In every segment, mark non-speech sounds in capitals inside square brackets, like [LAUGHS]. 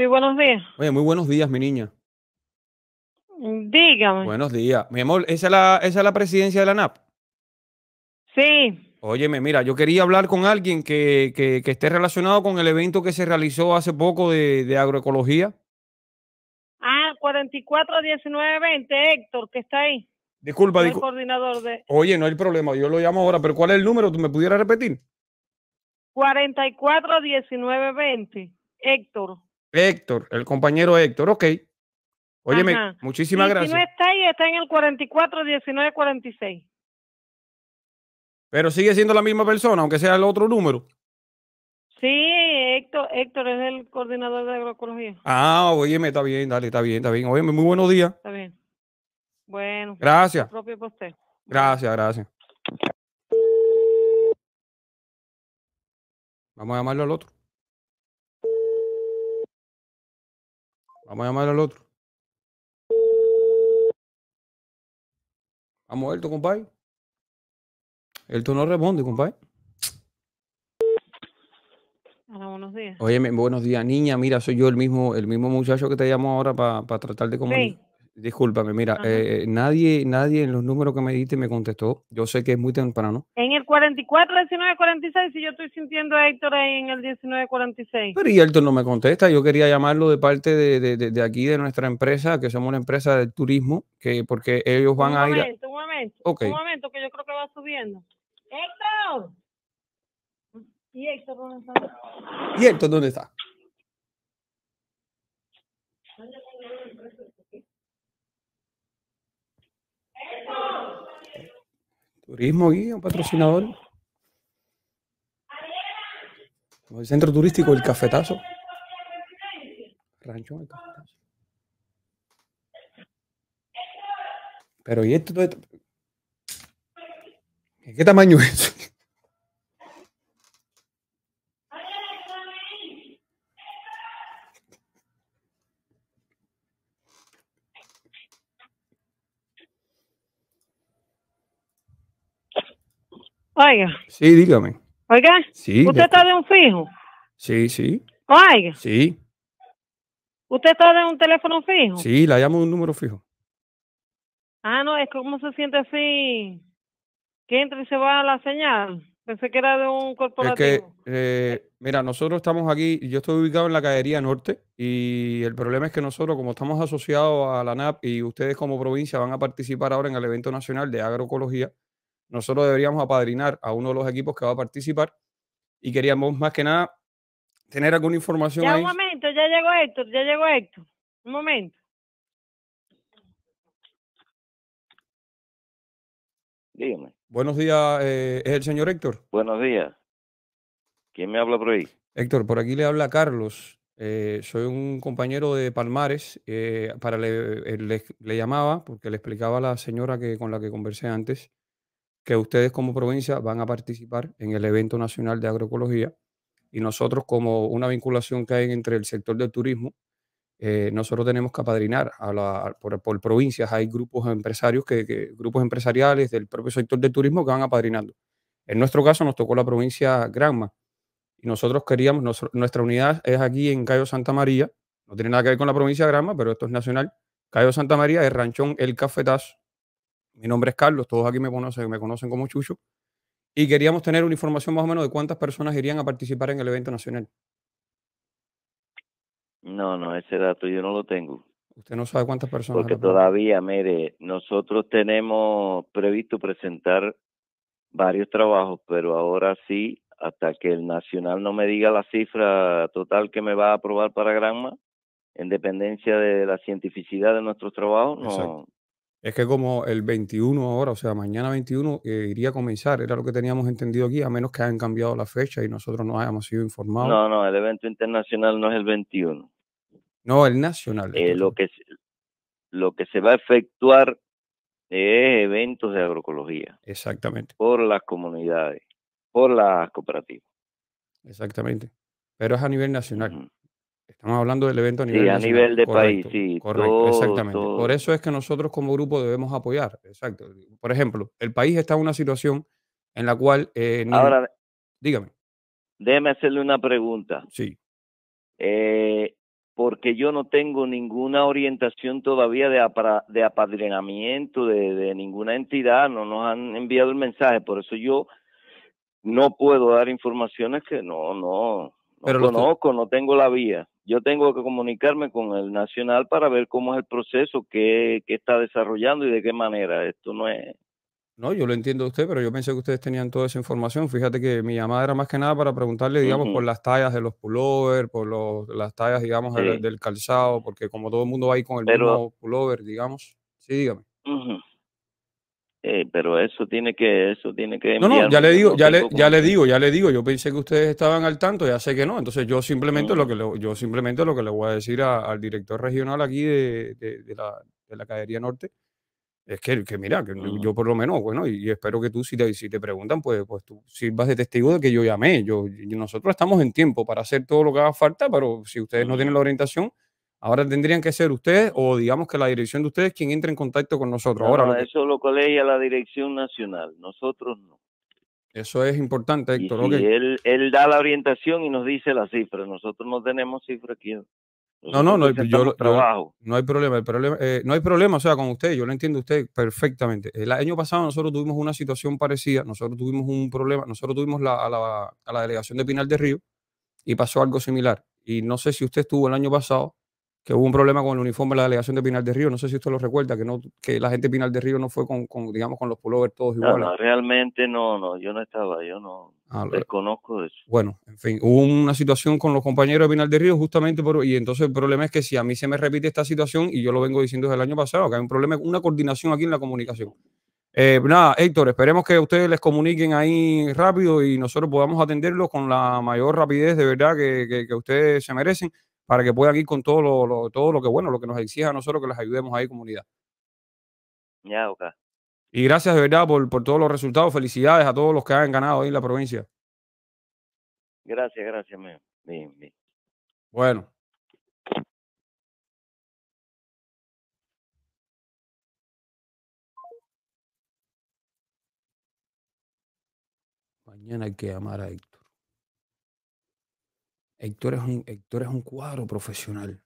Muy buenos días. Oye, muy buenos días, mi niña. Dígame. Buenos días. Mi amor, ¿esa es la, esa la presidencia de la NAP? Sí. Óyeme, mira, yo quería hablar con alguien que, que, que esté relacionado con el evento que se realizó hace poco de, agroecología. Ah, 44 20 Héctor, que está ahí. Disculpa, disculpa. coordinador de... Oye, no hay problema, yo lo llamo ahora, pero ¿cuál es el número? ¿Tú me pudieras repetir? 44 20 Héctor. Héctor, el compañero Héctor, ok. Óyeme, muchísimas gracias. Si no está ahí, está en el 441946. Pero sigue siendo la misma persona, aunque sea el otro número. Sí, Héctor, Héctor es el coordinador de agroecología. Ah, óyeme, está bien, dale, está bien, está bien. Óyeme, muy buenos días. Está bien. Bueno. Gracias. Propio usted. Gracias, gracias. Vamos a llamarlo al otro. Vamos a llamar al otro. Ha muerto, compadre. El no responde, compadre. Hola, buenos días. Oye, buenos días, niña. Mira, soy yo el mismo, el mismo muchacho que te llamó ahora para tratar de comunicar. Discúlpame, mira, eh, nadie, nadie en los números que me diste me contestó. Yo sé que es muy temprano. En el 44, 19, 46, si yo estoy sintiendo a Héctor ahí en el 19, 46. Pero y Héctor no me contesta. Yo quería llamarlo de parte de, aquí, de nuestra empresa, que somos una empresa de turismo, que porque ellos van a ir. momento, Un momento, un momento, que yo creo que va subiendo. ¡Héctor! ¿Y Héctor dónde está? ¿Y Héctor ¿Dónde está? Turismo Guía, un patrocinador. El centro turístico El Cafetazo. Rancho El Cafetazo. Pero ¿y esto? ¿en qué tamaño es? Oiga. Sí, dígame. Oiga. Sí. ¿Usted está de un fijo? Sí, sí. Oiga. Sí. ¿Usted está de un teléfono fijo? Sí, la llamo de un número fijo. Ah, no, es como se siente así, que entra y se va la señal. Pensé que era de un corporativo. Es que, eh, mira, nosotros estamos aquí, yo estoy ubicado en la Cadería Norte y el problema es que nosotros, como estamos asociados a la NAP y ustedes como provincia van a participar ahora en el evento nacional de agroecología, nosotros deberíamos apadrinar a uno de los equipos que va a participar y queríamos más que nada tener alguna información. Ya un momento, ya llegó Héctor, ya llegó Héctor. Un momento. Dígame. Buenos días, eh, ¿es el señor Héctor? Buenos días. ¿Quién me habla por ahí? Héctor, por aquí le habla Carlos. Eh, soy un compañero de Palmares. Eh, para le, le, llamaba porque le explicaba a la señora que, con la que conversé antes que ustedes como provincia van a participar en el evento nacional de agroecología y nosotros como una vinculación que hay entre el sector del turismo, eh, nosotros tenemos que apadrinar a la, por, provincias, hay grupos empresarios, que, grupos empresariales del propio sector del turismo que van apadrinando. En nuestro caso nos tocó la provincia Granma y nosotros queríamos, nuestra unidad es aquí en Cayo Santa María, no tiene nada que ver con la provincia Granma, pero esto es nacional. Cayo Santa María, es ranchón El Cafetazo, mi nombre es Carlos, todos aquí me conocen, me conocen como Chucho. Y queríamos tener una información más o menos de cuántas personas irían a participar en el evento nacional. No, no, ese dato yo no lo tengo. Usted no sabe cuántas personas. Porque todavía, mire, nosotros tenemos previsto presentar varios trabajos, pero ahora sí, hasta que el Nacional no me diga la cifra total que me va a aprobar para Granma, en dependencia de la cientificidad de nuestros trabajos, no, es que como el 21 ahora, o sea, mañana 21 eh, iría a comenzar, era lo que teníamos entendido aquí, a menos que hayan cambiado la fecha y nosotros no hayamos sido informados. No, no, el evento internacional no es el 21. No, el nacional. Eh, lo, que, lo que se va a efectuar es eventos de agroecología. Exactamente. Por las comunidades, por las cooperativas. Exactamente. Pero es a nivel nacional. Estamos hablando del evento a nivel, sí, a nivel de país, sí. Correcto, exactamente. Por eso es que nosotros como grupo debemos apoyar. Exacto. Por ejemplo, el país está en una situación en la cual... Eh, Ahora, dígame. Déjeme hacerle una pregunta. Sí. Eh, porque yo no tengo ninguna orientación todavía de, de apadrinamiento de, ninguna entidad, no nos han enviado el mensaje, por eso yo no puedo dar informaciones que no, no, no conozco, no tengo la vía yo tengo que comunicarme con el nacional para ver cómo es el proceso, qué, está desarrollando y de qué manera. Esto no es... No, yo lo entiendo usted, pero yo pensé que ustedes tenían toda esa información. Fíjate que mi llamada era más que nada para preguntarle, digamos, por las tallas de los pullover, por los, las tallas, digamos, del, calzado, porque como todo el mundo va ahí con el mismo pullover, digamos. Sí, dígame. Eh, pero eso tiene que eso tiene que no no ya le digo ya le ya le digo ya le digo yo pensé que ustedes estaban al tanto ya sé que no entonces yo simplemente lo mm. que le, yo simplemente lo que le voy a decir al director regional aquí de, de, la, de cadería norte es que, que mira que yo mm. por lo menos bueno y, espero que tú si te si te preguntan pues pues tú sirvas de testigo de que yo llamé yo nosotros estamos en tiempo para hacer todo lo que haga falta pero si ustedes no tienen mm. la orientación Ahora tendrían que ser ustedes o digamos que la dirección de ustedes quien entre en contacto con nosotros. Ahora, lo eso lo colegia la dirección nacional, nosotros no. Eso es importante, Héctor. Y, él, él, da la orientación y nos dice la cifra. Nosotros no tenemos cifra aquí. no, no, no, yo, trabajo. no hay problema, el eh, no hay problema, o sea, con usted, yo lo entiendo usted perfectamente. El año pasado nosotros tuvimos una situación parecida, nosotros tuvimos un problema, nosotros tuvimos a, la, a la delegación de Pinal de Río y pasó algo similar. Y no sé si usted estuvo el año pasado, que hubo un problema con el uniforme de la delegación de Pinal de Río. No sé si usted lo recuerda, que no que la gente de Pinal de Río no fue con, digamos, con los pullovers todos iguales. realmente no, no, yo no estaba, yo no ah, desconozco eso. Bueno, en fin, hubo una situación con los compañeros de Pinal de Río justamente por, y entonces el problema es que si a mí se me repite esta situación, y yo lo vengo diciendo desde el año pasado, que hay un problema, una coordinación aquí en la comunicación. Eh, nada, Héctor, esperemos que ustedes les comuniquen ahí rápido y nosotros podamos atenderlos con la mayor rapidez de verdad que, que, que ustedes se merecen para que puedan ir con todo lo, todo lo que bueno, lo que nos exija a nosotros que les ayudemos ahí comunidad. Ya, Y gracias de verdad por, por todos los resultados. Felicidades a todos los que han ganado ahí en la provincia. Gracias, gracias, man. Bien, bien. Bueno. Mañana hay que llamar a Héctor es un, Héctor es un cuadro profesional.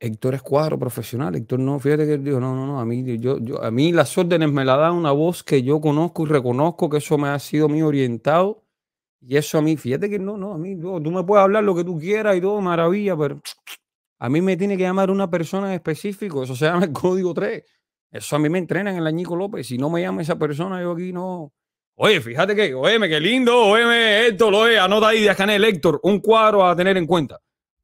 Héctor es cuadro profesional. Héctor no, fíjate que él dijo, no, no, no, a mí, yo, a mí las órdenes me las da una voz que yo conozco y reconozco que eso me ha sido mi orientado. Y eso a mí, fíjate que no, no, a mí, tú me puedes hablar lo que tú quieras y todo, maravilla, pero a mí me tiene que llamar una persona en específico, eso se llama el [LAUGHS] código 3. Eso a mí me entrenan en el añico López. Si no me llama esa persona, yo aquí no, Oye, fíjate que, oye, qué lindo, oye, lo es, anota ahí, el Héctor, un cuadro a tener en cuenta.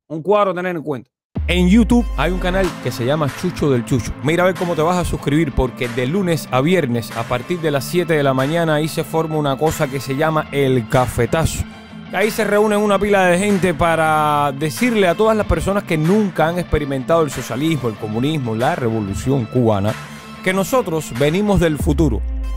Un cuadro a tener en cuenta. En YouTube hay un canal que se llama Chucho del Chucho. Mira a ver cómo te vas a suscribir porque de lunes a viernes a partir de las 7 de la mañana ahí se forma una cosa que se llama el cafetazo. Ahí se reúnen una pila de gente para decirle a todas las personas que nunca han experimentado el socialismo, el comunismo, la revolución cubana, que nosotros venimos del futuro